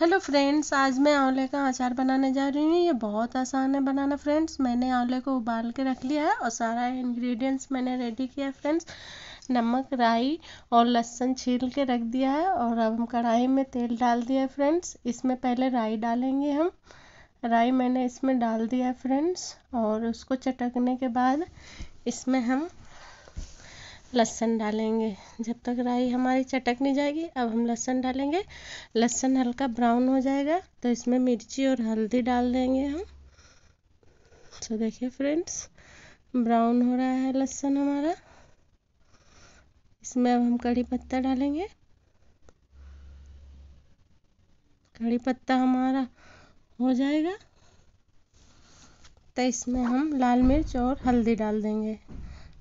hello friends आज मैं आंवले का अचार बनाने जा रही हूँ ये बहुत आसान है बनाना फ्रेंड्स मैंने आंवले को उबाल के रख लिया है और सारा इंग्रेडिएंट्स मैंने रेडी किया है फ्रेंड्स नमक राई और लहसुन छील के रख दिया है और अब हम कढ़ाई में तेल डाल दिया है फ्रेंड्स इसमें पहले राई डालेंगे हम राई मैंने इसमें डाल दिया है फ्रेंड्स और उसको चटकने के बाद इसमें हम लहसन डालेंगे जब तक राई हमारी चटक नहीं जाएगी अब हम लहसन डालेंगे लहसन हल्का ब्राउन हो जाएगा तो इसमें मिर्ची और हल्दी डाल देंगे हम तो देखिए फ्रेंड्स ब्राउन हो रहा है लहसन हमारा इसमें अब हम कड़ी पत्ता डालेंगे कड़ी पत्ता हमारा हो जाएगा तो इसमें हम लाल मिर्च और हल्दी डाल देंगे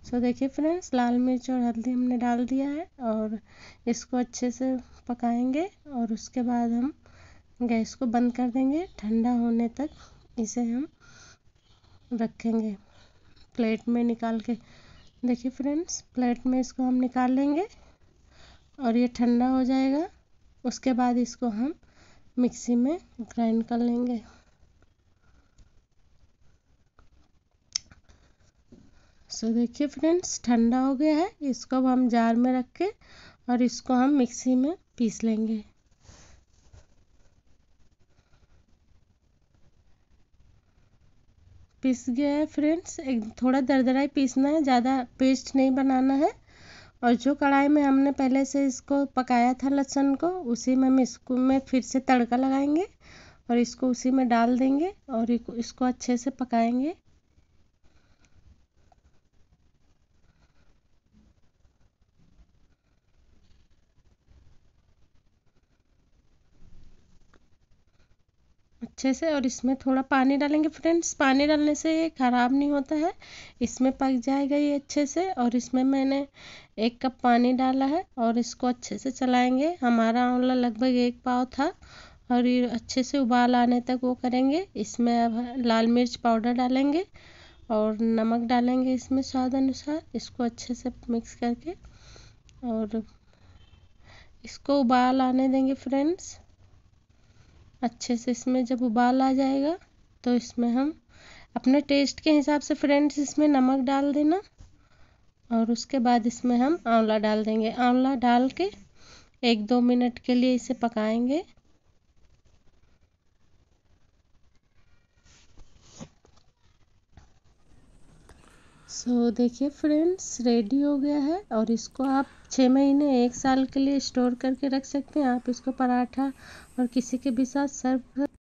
सो so, देखिए फ्रेंड्स लाल मिर्च और हल्दी हमने डाल दिया है और इसको अच्छे से पकाएंगे और उसके बाद हम गैस को बंद कर देंगे ठंडा होने तक इसे हम रखेंगे प्लेट में निकाल के देखिए फ्रेंड्स प्लेट में इसको हम निकाल लेंगे और ये ठंडा हो जाएगा उसके बाद इसको हम मिक्सी में ग्राइंड कर लेंगे सो देखिए फ्रेंड्स ठंडा हो गया है इसको अब हम जार में रख के और इसको हम मिक्सी में पीस लेंगे पीस गया है फ्रेंड्स एक थोड़ा दरदरा ही पीसना है ज़्यादा पेस्ट नहीं बनाना है और जो कढ़ाई में हमने पहले से इसको पकाया था लहसुन को उसी में हम इसको में फिर से तड़का लगाएंगे और इसको उसी में डाल देंगे और इसको अच्छे से पकाएंगे अच्छे से और इसमें थोड़ा पानी डालेंगे फ्रेंड्स पानी डालने से ये ख़राब नहीं होता है इसमें पक जाएगा ये अच्छे से और इसमें मैंने एक कप पानी डाला है और इसको अच्छे से चलाएंगे हमारा आंवला लगभग एक पाव था और ये अच्छे से उबाल आने तक वो करेंगे इसमें अब लाल मिर्च पाउडर डालेंगे और नमक डालेंगे इसमें स्वाद अनुसार इसको अच्छे से मिक्स करके और इसको उबाल आने देंगे फ्रेंड्स अच्छे से इसमें जब उबाल आ जाएगा तो इसमें हम अपने टेस्ट के हिसाब से फ्रेंड्स इसमें नमक डाल देना और उसके बाद इसमें हम आंवला डाल देंगे आंवला डाल के एक दो मिनट के लिए इसे पकाएंगे सो so, देखिए फ्रेंड्स रेडी हो गया है और इसको आप छः महीने एक साल के लिए स्टोर करके रख सकते हैं आप इसको पराठा और किसी के भी साथ सर्व